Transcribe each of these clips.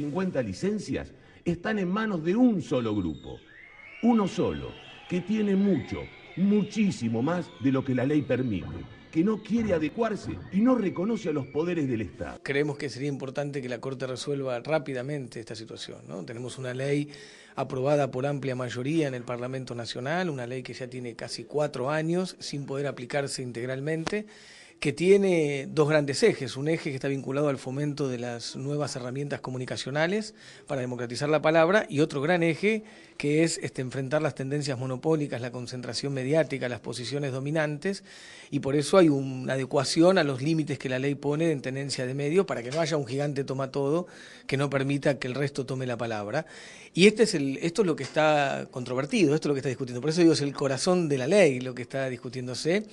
50 licencias están en manos de un solo grupo, uno solo, que tiene mucho, muchísimo más de lo que la ley permite, que no quiere adecuarse y no reconoce a los poderes del Estado. Creemos que sería importante que la Corte resuelva rápidamente esta situación. ¿no? Tenemos una ley aprobada por amplia mayoría en el Parlamento Nacional, una ley que ya tiene casi cuatro años sin poder aplicarse integralmente que tiene dos grandes ejes. Un eje que está vinculado al fomento de las nuevas herramientas comunicacionales para democratizar la palabra y otro gran eje que es este, enfrentar las tendencias monopólicas, la concentración mediática, las posiciones dominantes y por eso hay una adecuación a los límites que la ley pone en tenencia de medio para que no haya un gigante toma todo que no permita que el resto tome la palabra. Y este es el, esto es lo que está controvertido, esto es lo que está discutiendo. Por eso digo, es el corazón de la ley lo que está discutiéndose,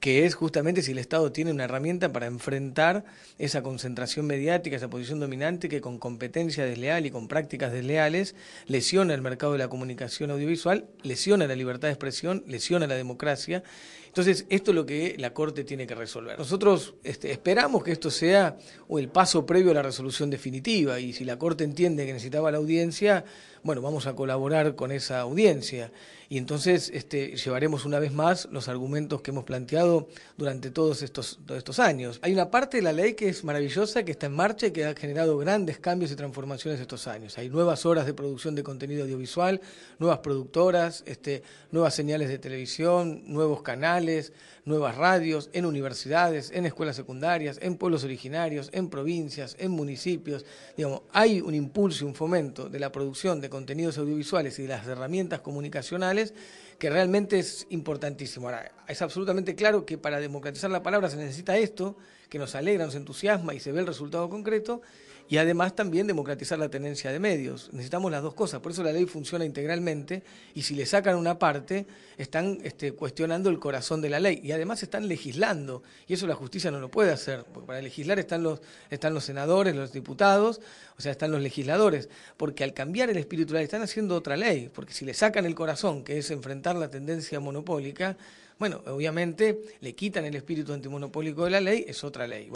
que es justamente si el Estado tiene una herramienta para enfrentar esa concentración mediática, esa posición dominante que con competencia desleal y con prácticas desleales lesiona el mercado de la comunicación audiovisual, lesiona la libertad de expresión, lesiona la democracia. Entonces, esto es lo que la Corte tiene que resolver. Nosotros este, esperamos que esto sea el paso previo a la resolución definitiva y si la Corte entiende que necesitaba la audiencia, bueno, vamos a colaborar con esa audiencia. Y entonces este, llevaremos una vez más los argumentos que hemos planteado durante todos estos estos, estos años. Hay una parte de la ley que es maravillosa, que está en marcha y que ha generado grandes cambios y transformaciones estos años. Hay nuevas horas de producción de contenido audiovisual, nuevas productoras, este, nuevas señales de televisión, nuevos canales, nuevas radios, en universidades, en escuelas secundarias, en pueblos originarios, en provincias, en municipios. Digamos, hay un impulso y un fomento de la producción de contenidos audiovisuales y de las herramientas comunicacionales que realmente es importantísimo. Ahora, es absolutamente claro que para democratizar la palabra necesita esto, que nos alegra, nos entusiasma y se ve el resultado concreto, y además también democratizar la tenencia de medios. Necesitamos las dos cosas, por eso la ley funciona integralmente y si le sacan una parte, están este, cuestionando el corazón de la ley y además están legislando y eso la justicia no lo puede hacer, porque para legislar están los, están los senadores, los diputados, o sea, están los legisladores, porque al cambiar el espiritual están haciendo otra ley, porque si le sacan el corazón, que es enfrentar la tendencia monopólica, bueno, obviamente le quitan el espíritu antimonopólico de la ley, es otra ley.